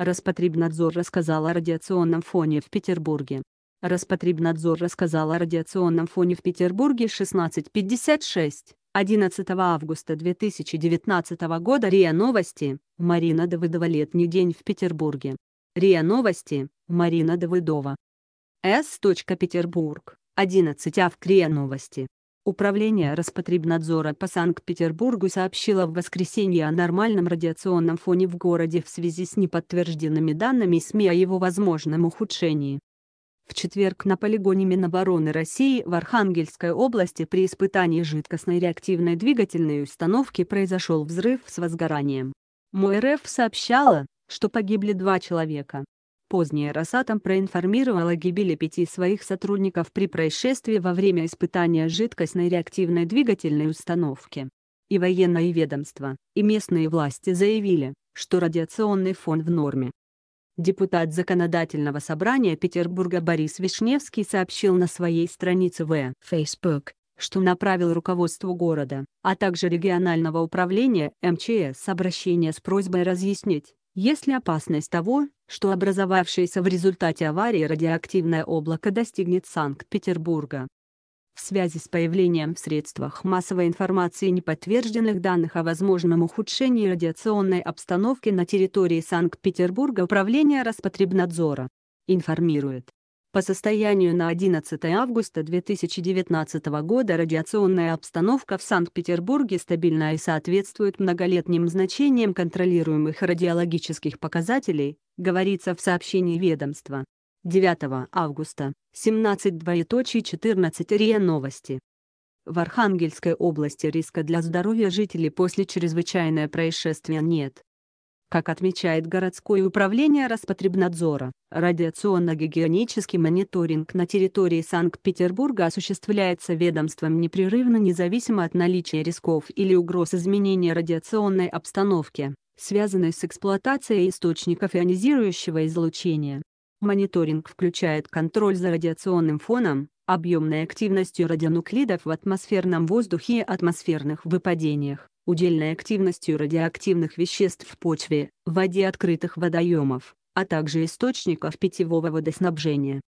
Роспотребнадзор рассказал о радиационном фоне в Петербурге. Роспотребнадзор рассказал о радиационном фоне в Петербурге 1656, 11 августа 2019 года РИА Новости, Марина Давыдова «Летний день в Петербурге». РИА Новости, Марина Давыдова. С. Петербург, 11 авг. РИА Новости. Управление распотребнадзора по Санкт-Петербургу сообщило в воскресенье о нормальном радиационном фоне в городе в связи с неподтвержденными данными СМИ о его возможном ухудшении. В четверг на полигоне Минобороны России в Архангельской области при испытании жидкостной реактивной двигательной установки произошел взрыв с возгоранием. МОРФ сообщала, что погибли два человека. Позднее «Росатом» проинформировала, о гибели пяти своих сотрудников при происшествии во время испытания жидкостной реактивной двигательной установки. И военное ведомство, и местные власти заявили, что радиационный фон в норме. Депутат Законодательного собрания Петербурга Борис Вишневский сообщил на своей странице в Facebook, что направил руководству города, а также регионального управления МЧС обращение с просьбой разъяснить, если опасность того, что образовавшееся в результате аварии радиоактивное облако достигнет Санкт-Петербурга. В связи с появлением в средствах массовой информации неподтвержденных данных о возможном ухудшении радиационной обстановки на территории Санкт-Петербурга Управление Распотребнадзора информирует по состоянию на 11 августа 2019 года радиационная обстановка в Санкт-Петербурге стабильна и соответствует многолетним значениям контролируемых радиологических показателей, говорится в сообщении ведомства. 9 августа, 17 двоеточий 14 РИА Новости. В Архангельской области риска для здоровья жителей после чрезвычайного происшествия нет. Как отмечает городское управление Распотребнадзора, радиационно-гигиенический мониторинг на территории Санкт-Петербурга осуществляется ведомством непрерывно независимо от наличия рисков или угроз изменения радиационной обстановки, связанной с эксплуатацией источников ионизирующего излучения. Мониторинг включает контроль за радиационным фоном, объемной активностью радионуклидов в атмосферном воздухе и атмосферных выпадениях, удельной активностью радиоактивных веществ в почве, в воде открытых водоемов, а также источников питьевого водоснабжения.